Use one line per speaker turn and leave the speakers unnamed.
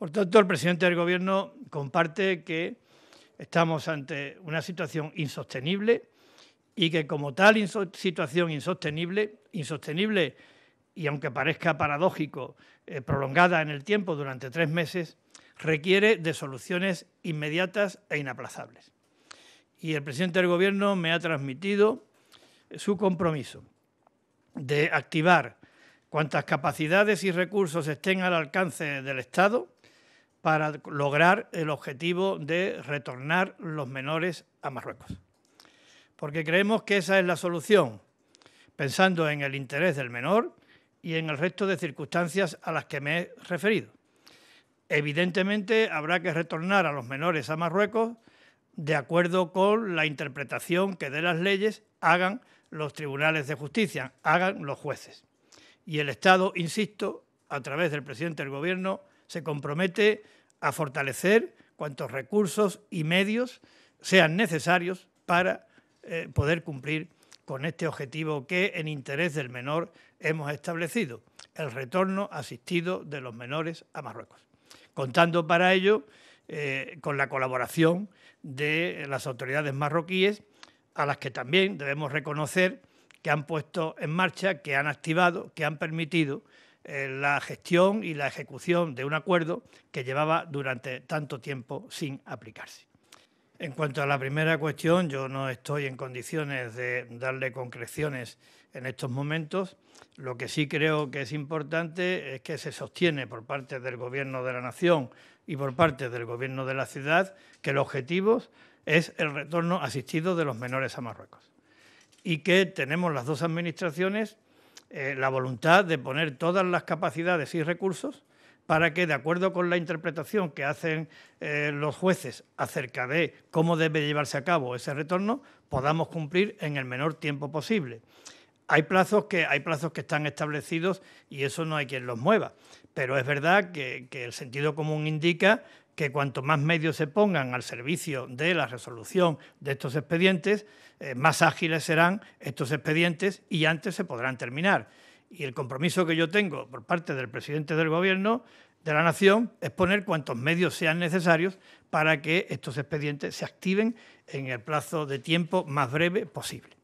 Por tanto, el presidente del Gobierno comparte que estamos ante una situación insostenible y que como tal situación insostenible, insostenible y aunque parezca paradójico, eh, prolongada en el tiempo durante tres meses, requiere de soluciones inmediatas e inaplazables. Y el presidente del Gobierno me ha transmitido eh, su compromiso de activar cuantas capacidades y recursos estén al alcance del Estado para lograr el objetivo de retornar los menores a Marruecos. Porque creemos que esa es la solución, pensando en el interés del menor y en el resto de circunstancias a las que me he referido. Evidentemente habrá que retornar a los menores a Marruecos de acuerdo con la interpretación que de las leyes hagan los tribunales de justicia, hagan los jueces. Y el Estado, insisto, a través del presidente del Gobierno, se compromete a fortalecer cuantos recursos y medios sean necesarios para eh, poder cumplir con este objetivo que en interés del menor hemos establecido, el retorno asistido de los menores a Marruecos, contando para ello eh, con la colaboración de las autoridades marroquíes, a las que también debemos reconocer que han puesto en marcha, que han activado, que han permitido eh, la gestión y la ejecución de un acuerdo que llevaba durante tanto tiempo sin aplicarse. En cuanto a la primera cuestión, yo no estoy en condiciones de darle concreciones en estos momentos. Lo que sí creo que es importante es que se sostiene por parte del Gobierno de la Nación y por parte del Gobierno de la ciudad que el objetivo es el retorno asistido de los menores a Marruecos y que tenemos las dos administraciones eh, la voluntad de poner todas las capacidades y recursos para que, de acuerdo con la interpretación que hacen eh, los jueces acerca de cómo debe llevarse a cabo ese retorno, podamos cumplir en el menor tiempo posible. Hay plazos que, hay plazos que están establecidos y eso no hay quien los mueva, pero es verdad que el sentido común indica que cuanto más medios se pongan al servicio de la resolución de estos expedientes, eh, más ágiles serán estos expedientes y antes se podrán terminar. Y el compromiso que yo tengo por parte del presidente del Gobierno de la Nación es poner cuantos medios sean necesarios para que estos expedientes se activen en el plazo de tiempo más breve posible.